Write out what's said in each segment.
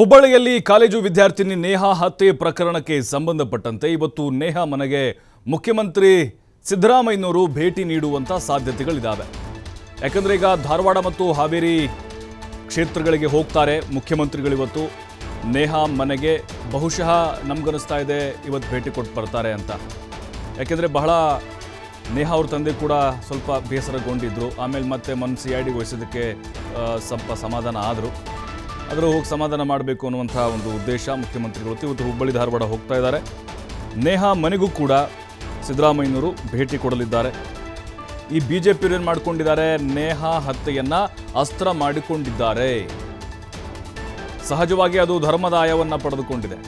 ಹುಬ್ಬಳ್ಳಿಯಲ್ಲಿ ಕಾಲೇಜು ವಿದ್ಯಾರ್ಥಿನಿ ನೇಹಾ ಹತ್ಯೆ ಪ್ರಕರಣಕ್ಕೆ ಸಂಬಂಧಪಟ್ಟಂತೆ ಇವತ್ತು ನೇಹಾ ಮನೆಗೆ ಮುಖ್ಯಮಂತ್ರಿ ಸಿದ್ದರಾಮಯ್ಯನವರು ಭೇಟಿ ನೀಡುವಂಥ ಸಾಧ್ಯತೆಗಳಿದ್ದಾವೆ ಯಾಕಂದರೆ ಈಗ ಧಾರವಾಡ ಮತ್ತು ಹಾವೇರಿ ಕ್ಷೇತ್ರಗಳಿಗೆ ಹೋಗ್ತಾರೆ ಮುಖ್ಯಮಂತ್ರಿಗಳು ಇವತ್ತು ನೇಹಾ ಮನೆಗೆ ಬಹುಶಃ ನಮ್ಗನಿಸ್ತಾ ಇದೆ ಇವತ್ತು ಭೇಟಿ ಕೊಟ್ಟು ಬರ್ತಾರೆ ಅಂತ ಯಾಕೆಂದರೆ ಬಹಳ ನೇಹಾ ಅವ್ರ ತಂದೆ ಕೂಡ ಸ್ವಲ್ಪ ಬೇಸರಗೊಂಡಿದ್ದರು ಆಮೇಲೆ ಮತ್ತೆ ಮನ್ ಸಿ ಐ ಸ್ವಲ್ಪ ಸಮಾಧಾನ ಆದರು ಅದರ ಹೋಗಿ ಸಮಾಧಾನ ಮಾಡಬೇಕು ಅನ್ನುವಂಥ ಒಂದು ಉದ್ದೇಶ ಮುಖ್ಯಮಂತ್ರಿಗಳು ಇವತ್ತು ಹುಬ್ಬಳ್ಳಿ ಧಾರವಾಡ ಹೋಗ್ತಾ ಇದ್ದಾರೆ ನೇಹಾ ಮನೆಗೂ ಕೂಡ ಸಿದ್ದರಾಮಯ್ಯನವರು ಭೇಟಿ ಕೊಡಲಿದ್ದಾರೆ ಈ ಬಿ ಜೆ ಪಿಯವರು ಏನು ಮಾಡಿಕೊಂಡಿದ್ದಾರೆ ನೇಹಾ ಹತ್ಯೆಯನ್ನು ಅಸ್ತ್ರ ಮಾಡಿಕೊಂಡಿದ್ದಾರೆ ಸಹಜವಾಗಿ ಅದು ಧರ್ಮದ ಆಯವನ್ನು ಪಡೆದುಕೊಂಡಿದೆ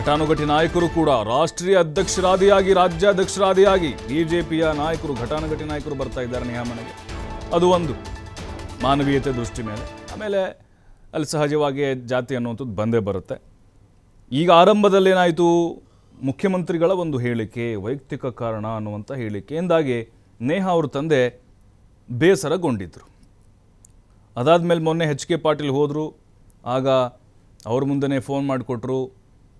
ಘಟಾನುಘಟಿ ನಾಯಕರು ಕೂಡ ರಾಷ್ಟ್ರೀಯ ಅಧ್ಯಕ್ಷರಾದಿಯಾಗಿ ರಾಜ್ಯಾಧ್ಯಕ್ಷರಾದಿಯಾಗಿ ಪಿಯ ನಾಯಕರು ಘಟಾನುಘಟಿ ನಾಯಕರು ಬರ್ತಾ ಇದ್ದಾರೆ ನೇಹಾ ಮನೆಗೆ ಅದು ಒಂದು ಮಾನವೀಯತೆ ದೃಷ್ಟಿ ಮೇಲೆ ಆಮೇಲೆ ಅಲ್ಲಿ ಸಹಜವಾಗಿ ಜಾತಿ ಅನ್ನುವಂಥದ್ದು ಬಂದೇ ಬರುತ್ತೆ ಈಗ ಆರಂಭದಲ್ಲಿ ಏನಾಯಿತು ಮುಖ್ಯಮಂತ್ರಿಗಳ ಒಂದು ಹೇಳಿಕೆ ವೈಯಕ್ತಿಕ ಕಾರಣ ಅನ್ನುವಂಥ ಹೇಳಿಕೆಯಿಂದಾಗಿ ನೇಹ ಅವ್ರ ತಂದೆ ಬೇಸರಗೊಂಡಿದ್ದರು ಮೇಲೆ ಮೊನ್ನೆ ಹೆಚ್ ಕೆ ಪಾಟೀಲ್ ಹೋದರು ಆಗ ಅವ್ರ ಮುಂದೆ ಫೋನ್ ಮಾಡಿಕೊಟ್ರು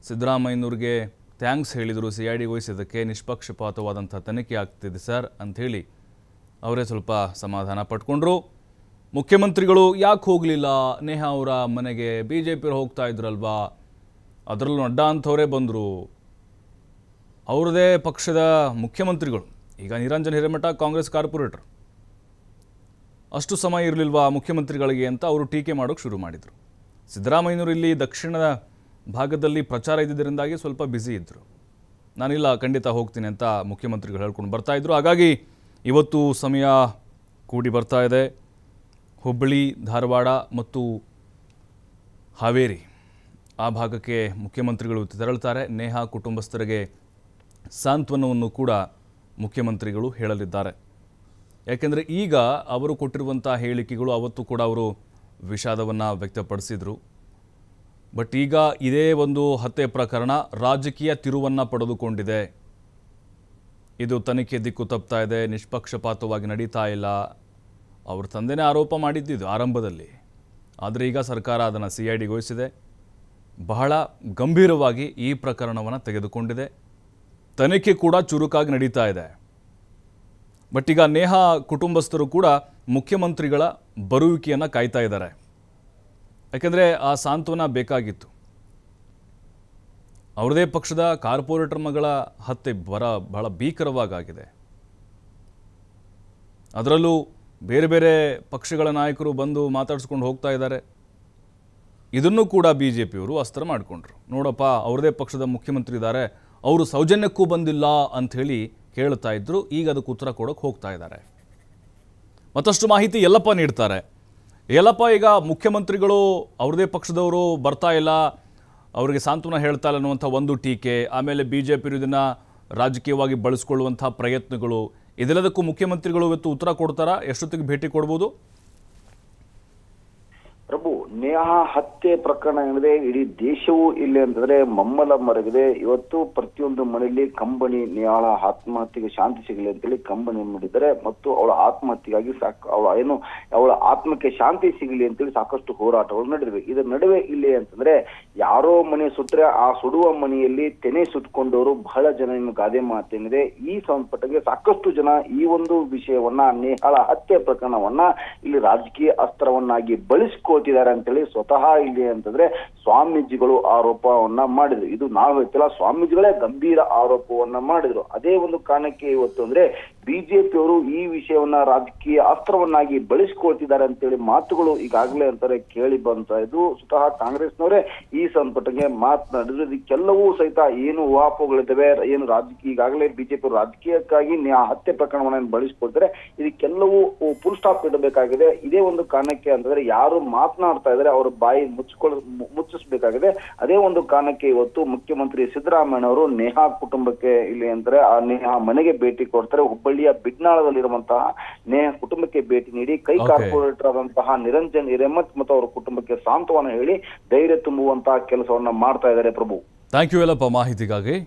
ಸಿದ್ದರಾಮಯ್ಯನವ್ರಿಗೆ ಥ್ಯಾಂಕ್ಸ್ ಹೇಳಿದರು ಸಿ ಐ ಡಿ ವಹಿಸಿದ್ದಕ್ಕೆ ನಿಷ್ಪಕ್ಷಪಾತವಾದಂಥ ತನಿಖೆ ಆಗ್ತಿದೆ ಸರ್ ಅಂಥೇಳಿ ಅವರೇ ಸ್ವಲ್ಪ ಸಮಾಧಾನ ಪಟ್ಕೊಂಡ್ರು ಮುಖ್ಯಮಂತ್ರಿಗಳು ಯಾಕೆ ಹೋಗಲಿಲ್ಲ ನೇಹಾ ಅವರ ಮನೆಗೆ ಬಿ ಜೆ ಪಿಯವ್ರು ಹೋಗ್ತಾ ಇದ್ರಲ್ವಾ ಅದರಲ್ಲೂ ನಡ್ಡಾ ಅಂಥವರೇ ಬಂದರು ಅವ್ರದೇ ಪಕ್ಷದ ಮುಖ್ಯಮಂತ್ರಿಗಳು ಈಗ ನಿರಂಜನ್ ಹಿರೇಮಠ ಕಾಂಗ್ರೆಸ್ ಕಾರ್ಪೊರೇಟರ್ ಅಷ್ಟು ಸಮಯ ಇರಲಿಲ್ವಾ ಮುಖ್ಯಮಂತ್ರಿಗಳಿಗೆ ಅಂತ ಅವರು ಟೀಕೆ ಮಾಡೋಕ್ಕೆ ಶುರು ಮಾಡಿದರು ಸಿದ್ದರಾಮಯ್ಯನವರು ಇಲ್ಲಿ ದಕ್ಷಿಣ ಭಾಗದಲ್ಲಿ ಪ್ರಚಾರ ಇದ್ದಿದ್ದರಿಂದಾಗಿ ಸ್ವಲ್ಪ ಬ್ಯುಸಿ ಇದ್ದರು ನಾನಿಲ್ಲ ಖಂಡಿತ ಹೋಗ್ತೀನಿ ಅಂತ ಮುಖ್ಯಮಂತ್ರಿಗಳು ಹೇಳ್ಕೊಂಡು ಬರ್ತಾಯಿದ್ರು ಹಾಗಾಗಿ ಇವತ್ತು ಸಮಯ ಕೂಡಿ ಬರ್ತಾ ಇದೆ ಹುಬ್ಬಳ್ಳಿ ಧಾರವಾಡ ಮತ್ತು ಹಾವೇರಿ ಆ ಭಾಗಕ್ಕೆ ಮುಖ್ಯಮಂತ್ರಿಗಳು ತೆರಳುತ್ತಾರೆ ನೇಹಾ ಕುಟುಂಬಸ್ಥರಿಗೆ ಸಾಂತ್ವನವನ್ನು ಕೂಡ ಮುಖ್ಯಮಂತ್ರಿಗಳು ಹೇಳಲಿದ್ದಾರೆ ಯಾಕೆಂದರೆ ಈಗ ಅವರು ಕೊಟ್ಟಿರುವಂಥ ಹೇಳಿಕೆಗಳು ಅವತ್ತು ಕೂಡ ಅವರು ವಿಷಾದವನ್ನು ವ್ಯಕ್ತಪಡಿಸಿದರು ಬಟ್ ಈಗ ಇದೇ ಒಂದು ಹತ್ಯೆ ಪ್ರಕರಣ ರಾಜಕೀಯ ತಿರುವನ್ನು ಪಡೆದುಕೊಂಡಿದೆ ಇದು ತನಿಖೆ ದಿಕ್ಕು ತಪ್ತಾ ಇದೆ ನಿಷ್ಪಕ್ಷಪಾತವಾಗಿ ನಡೀತಾ ಇಲ್ಲ ಅವ್ರ ತಂದೆನೇ ಆರೋಪ ಮಾಡಿದ್ದಿದ್ದು ಆರಂಭದಲ್ಲಿ ಆದರೆ ಈಗ ಸರ್ಕಾರ ಅದನ್ನು ಸಿ ಐ ಡಿಗೊಳಿಸಿದೆ ಬಹಳ ಗಂಭೀರವಾಗಿ ಈ ಪ್ರಕರಣವನ್ನು ತೆಗೆದುಕೊಂಡಿದೆ ತನಿಖೆ ಕೂಡ ಚುರುಕಾಗಿ ನಡೀತಾ ಇದೆ ಬಟ್ ಈಗ ನೇಹಾ ಕುಟುಂಬಸ್ಥರು ಕೂಡ ಮುಖ್ಯಮಂತ್ರಿಗಳ ಬರುವಿಕೆಯನ್ನು ಕಾಯ್ತಾ ಇದ್ದಾರೆ ಯಾಕೆಂದರೆ ಆ ಸಾಂತ್ವನ ಬೇಕಾಗಿತ್ತು ಅವ್ರದೇ ಪಕ್ಷದ ಕಾರ್ಪೊರೇಟರ್ ಮಗಳ ಹತ್ಯೆ ಬರ ಬಹಳ ಭೀಕರವಾಗಿದೆ ಅದರಲ್ಲೂ ಬೇರೆ ಬೇರೆ ಪಕ್ಷಗಳ ನಾಯಕರು ಬಂದು ಮಾತಾಡಿಸ್ಕೊಂಡು ಹೋಗ್ತಾ ಇದ್ದಾರೆ ಇದನ್ನು ಕೂಡ ಬಿ ಜೆ ಪಿಯವರು ಅಸ್ತ್ರ ಮಾಡಿಕೊಂಡ್ರು ನೋಡಪ್ಪ ಅವ್ರದೇ ಪಕ್ಷದ ಮುಖ್ಯಮಂತ್ರಿ ಇದ್ದಾರೆ ಅವರು ಸೌಜನ್ಯಕ್ಕೂ ಬಂದಿಲ್ಲ ಅಂಥೇಳಿ ಕೇಳ್ತಾ ಇದ್ರು ಈಗ ಅದಕ್ಕೆ ಉತ್ತರ ಕೊಡೋಕ್ಕೆ ಹೋಗ್ತಾ ಇದ್ದಾರೆ ಮತ್ತಷ್ಟು ಮಾಹಿತಿ ಎಲ್ಲಪ್ಪ ನೀಡ್ತಾರೆ ಎಲ್ಲಪ್ಪ ಈಗ ಮುಖ್ಯಮಂತ್ರಿಗಳು ಅವ್ರದೇ ಪಕ್ಷದವರು ಬರ್ತಾ ಇಲ್ಲ ಅವರಿಗೆ ಸಾಂತ್ವನ ಹೇಳ್ತಾ ಇಲ್ಲ ಅನ್ನುವಂಥ ಒಂದು ಟೀಕೆ ಆಮೇಲೆ ಬಿ ಜೆ ಪಿ ಇದನ್ನು ರಾಜಕೀಯವಾಗಿ ಬಳಸ್ಕೊಳ್ಳುವಂಥ ಪ್ರಯತ್ನಗಳು ಇದೆಲ್ಲದಕ್ಕೂ ಮುಖ್ಯಮಂತ್ರಿಗಳು ಇವತ್ತು ಉತ್ತರ ಕೊಡ್ತಾರಾ ಎಷ್ಟೊತ್ತಿಗೆ ಭೇಟಿ ಕೊಡ್ಬೋದು ಪ್ರಭು ನೇಹಾ ಹತ್ಯೆ ಪ್ರಕರಣ ಏನಿದೆ ಇಡೀ ದೇಶವೂ ಇಲ್ಲಿ ಅಂತಂದ್ರೆ ಮಮ್ಮಲ ಮರಗಿದೆ ಇವತ್ತು ಪ್ರತಿಯೊಂದು ಮನೆಯಲ್ಲಿ ಕಂಬನಿ ನೇಹಾಳ ಆತ್ಮಹತ್ಯೆಗೆ ಶಾಂತಿ ಸಿಗಲಿ ಅಂತೇಳಿ ಕಂಬನಿ ಮಾಡಿದ್ದಾರೆ ಮತ್ತು ಅವಳ ಆತ್ಮಹತ್ಯೆಗಾಗಿ ಸಾಕು ಅವಳ ಏನು ಅವಳ ಆತ್ಮಕ್ಕೆ ಶಾಂತಿ ಸಿಗಲಿ ಅಂತೇಳಿ ಸಾಕಷ್ಟು ಹೋರಾಟಗಳು ನಡೆದಿವೆ ಇದರ ನಡುವೆ ಇಲ್ಲಿ ಅಂತಂದ್ರೆ ಯಾರೋ ಮನೆ ಸುಟ್ಟರೆ ಆ ಸುಡುವ ಮನೆಯಲ್ಲಿ ತೆನೆ ಸುಟ್ಕೊಂಡವರು ಬಹಳ ಜನ ಏನು ಗಾದೆ ಮಾತೇನಿದೆ ಈ ಸಂಪಟಕ್ಕೆ ಸಾಕಷ್ಟು ಜನ ಈ ಒಂದು ವಿಷಯವನ್ನ ನೇಹಾಳ ಹತ್ಯೆ ಪ್ರಕರಣವನ್ನ ಇಲ್ಲಿ ರಾಜಕೀಯ ಅಸ್ತ್ರವನ್ನಾಗಿ ಬಳಸಿಕೊಳ್ಳಿ ಅಂತ ಹೇಳಿ ಸ್ವತಃ ಇಲ್ಲಿ ಅಂತಂದ್ರೆ ಸ್ವಾಮೀಜಿಗಳು ಆರೋಪವನ್ನ ಮಾಡಿದ್ರು ಇದು ನಾವು ಹೇಳ್ತಿಲ್ಲ ಸ್ವಾಮೀಜಿಗಳೇ ಗಂಭೀರ ಆರೋಪವನ್ನ ಮಾಡಿದ್ರು ಅದೇ ಒಂದು ಕಾರಣಕ್ಕೆ ಇವತ್ತು ಅಂದ್ರೆ ಅವರು ಈ ವಿಷಯವನ್ನ ರಾಜಕೀಯ ಅಸ್ತ್ರವನ್ನಾಗಿ ಬಳಸಿಕೊಳ್ತಿದ್ದಾರೆ ಅಂತೇಳಿ ಮಾತುಗಳು ಈಗಾಗಲೇ ಅಂತಾರೆ ಕೇಳಿ ಬಂತ ಇದು ಸ್ವತಃ ಕಾಂಗ್ರೆಸ್ನವರೇ ಈ ಸಂಪುಟಕ್ಕೆ ಮಾತನಾಡಿದ್ರು ಇದಕ್ಕೆಲ್ಲವೂ ಸಹಿತ ಏನು ವಾಪುಗಳಿದ್ದಾವೆ ಏನು ರಾಜಕೀಯ ಈಗಾಗಲೇ ಬಿಜೆಪಿ ರಾಜಕೀಯಕ್ಕಾಗಿ ಹತ್ಯೆ ಪ್ರಕರಣವನ್ನ ಬಳಸಿಕೊಳ್ತಾರೆ ಇದಕ್ಕೆಲ್ಲವೂ ಫುಲ್ ಸ್ಟಾಪ್ ಇಡಬೇಕಾಗಿದೆ ಇದೇ ಒಂದು ಕಾರಣಕ್ಕೆ ಅಂತಂದ್ರೆ ಯಾರು ಮಾತನಾಡ್ತಾ ಇದ್ದಾರೆ ಅವರ ಬಾಯಿ ಮುಚ್ಚಿಕೊಳ್ ಮುಚ್ಚಿಸಬೇಕಾಗಿದೆ ಅದೇ ಒಂದು ಕಾರಣಕ್ಕೆ ಇವತ್ತು ಮುಖ್ಯಮಂತ್ರಿ ಸಿದ್ದರಾಮಯ್ಯ ಅವರು ನೇಹಾ ಕುಟುಂಬಕ್ಕೆ ಇಲ್ಲಿ ಅಂದ್ರೆ ಆ ನೇಹಾ ಮನೆಗೆ ಭೇಟಿ ಕೊಡ್ತಾರೆ ಹುಬ್ಬಳ್ಳಿ ಹಳ್ಳಿಯ ಬಿಡ್ನಾಳದಲ್ಲಿರುವಂತಹ ನೇಹ ಕುಟುಂಬಕ್ಕೆ ಭೇಟಿ ನೀಡಿ ಕೈ ಕಾರ್ಪೊರೇಟರ್ ಆದಂತಹ ನಿರಂಜನ್ ಹಿರೇಮತ್ ಮತ್ತು ಅವರ ಕುಟುಂಬಕ್ಕೆ ಸಾಂತ್ವನ ಹೇಳಿ ಧೈರ್ಯ ತುಂಬುವಂತಹ ಕೆಲಸವನ್ನ ಮಾಡ್ತಾ ಇದ್ದಾರೆ ಪ್ರಭು ಥ್ಯಾಂಕ್ ಯು ಎಲ್ಲಪ್ಪ ಮಾಹಿತಿಗಾಗಿ